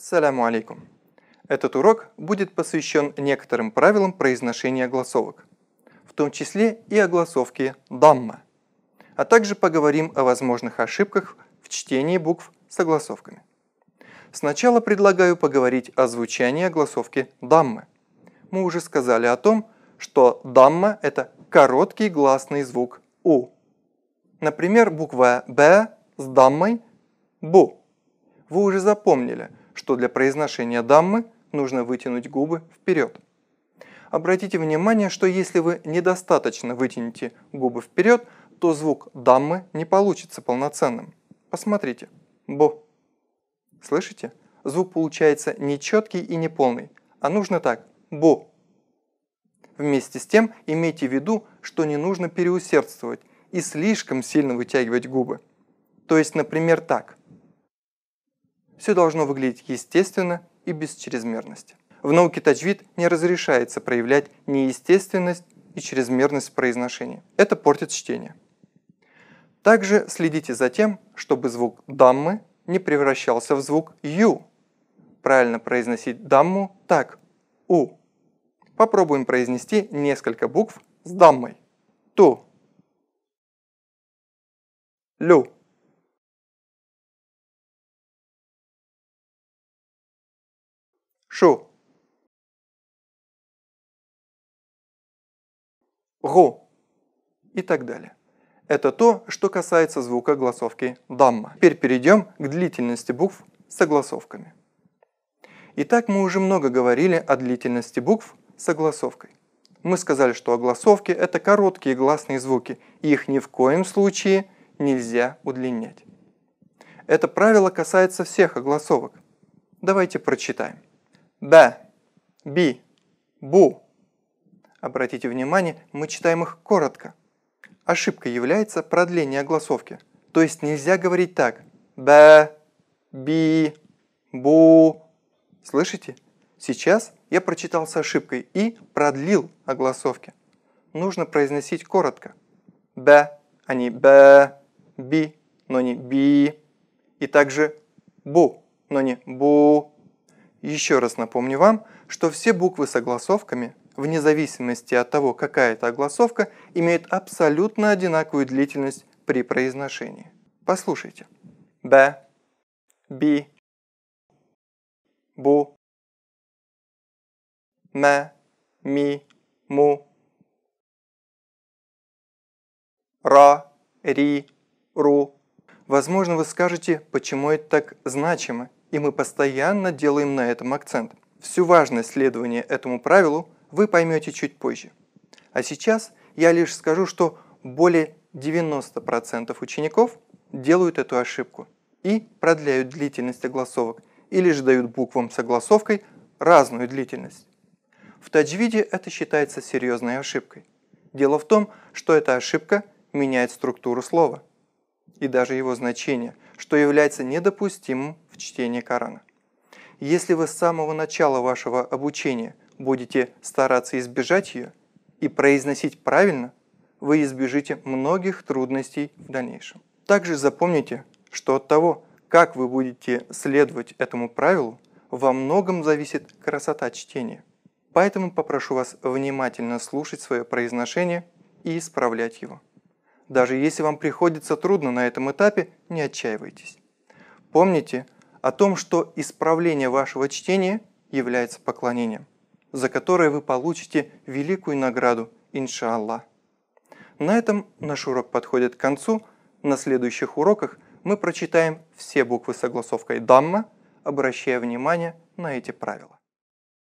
Саляму алейкум. Этот урок будет посвящен некоторым правилам произношения огласовок, в том числе и о гласовке «дамма», а также поговорим о возможных ошибках в чтении букв с огласовками. Сначала предлагаю поговорить о звучании огласовки «даммы». Мы уже сказали о том, что «дамма» — это короткий гласный звук «у». Например, буква «б» с «даммой» — «бу». Вы уже запомнили, что для произношения даммы нужно вытянуть губы вперед. Обратите внимание, что если вы недостаточно вытянете губы вперед, то звук даммы не получится полноценным. Посмотрите. Бо. Слышите? Звук получается нечеткий и неполный, а нужно так. Бо. Вместе с тем имейте в виду, что не нужно переусердствовать и слишком сильно вытягивать губы. То есть, например, так – все должно выглядеть естественно и без чрезмерности. В науке таджвид не разрешается проявлять неестественность и чрезмерность произношения. Это портит чтение. Также следите за тем, чтобы звук «даммы» не превращался в звук «ю». Правильно произносить «дамму» так «у». Попробуем произнести несколько букв с «даммой». «Ту». «Лю». шу. Гу. И так далее. Это то, что касается звука гласовки «дамма». Теперь перейдем к длительности букв с согласовками. Итак, мы уже много говорили о длительности букв с огласовкой. Мы сказали, что огласовки – это короткие гласные звуки, и их ни в коем случае нельзя удлинять. Это правило касается всех огласовок. Давайте прочитаем да, би, бу. Обратите внимание, мы читаем их коротко. Ошибкой является продление огласовки. То есть нельзя говорить так «бэ», «би», «бу». Слышите? Сейчас я прочитал с ошибкой и продлил огласовки. Нужно произносить коротко. «Бэ», а не Б, «би», но не «би». И также «бу», но не «бу», еще раз напомню вам, что все буквы с огласовками, вне зависимости от того, какая это огласовка, имеют абсолютно одинаковую длительность при произношении. Послушайте. Б, Би, Бу, Мэ, Ми, Му, Ра, Ри, Ру. Возможно, вы скажете, почему это так значимо – и мы постоянно делаем на этом акцент. Всю важность следования этому правилу вы поймете чуть позже. А сейчас я лишь скажу, что более 90% учеников делают эту ошибку и продляют длительность огласовок или же дают буквам с огласовкой разную длительность. В таджвиде это считается серьезной ошибкой. Дело в том, что эта ошибка меняет структуру слова и даже его значение, что является недопустимым в чтении Корана. Если вы с самого начала вашего обучения будете стараться избежать ее и произносить правильно, вы избежите многих трудностей в дальнейшем. Также запомните, что от того, как вы будете следовать этому правилу, во многом зависит красота чтения. Поэтому попрошу вас внимательно слушать свое произношение и исправлять его. Даже если вам приходится трудно на этом этапе, не отчаивайтесь. Помните о том, что исправление вашего чтения является поклонением, за которое вы получите великую награду, иншаллах. На этом наш урок подходит к концу. На следующих уроках мы прочитаем все буквы согласовкой Дамма, обращая внимание на эти правила.